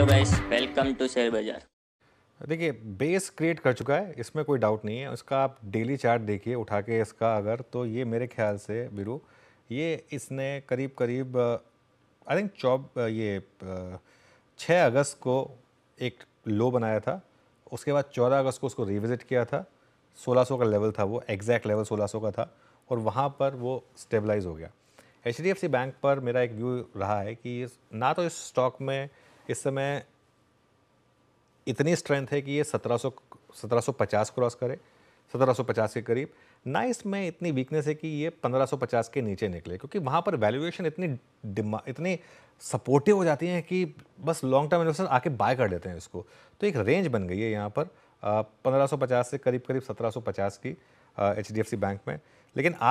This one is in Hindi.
hello guys welcome to share बाजार देखिए बेस क्रिएट कर चुका है इसमें कोई डाउट नहीं है उसका आप डेली चार्ट देखिए उठा के इसका अगर तो ये मेरे ख्याल से बिरू ये इसने करीब करीब आई थिंक चौब ये छः अगस्त को एक लो बनाया था उसके बाद चौदह अगस्त को उसको रिविज़िट किया था सोलह सौ का लेवल था वो एग्जैक्ट लेवल सोलह सौ का था और वहाँ पर वो स्टेबलाइज हो गया एच बैंक पर मेरा एक व्यू रहा है कि ना तो इस स्टॉक में इस समय इतनी स्ट्रेंथ है कि ये 1700 1750 क्रॉस करे 1750 के करीब ना इसमें इतनी वीकनेस है कि ये 1550 के नीचे निकले क्योंकि वहाँ पर वैल्यूएशन इतनी इतनी सपोर्टिव हो जाती है कि बस लॉन्ग टर्म इन्वेस्टर आके बाय कर देते हैं इसको तो एक रेंज बन गई है यहाँ पर पंद्रह से करीब करीब सत्रह की एच बैंक में लेकिन आज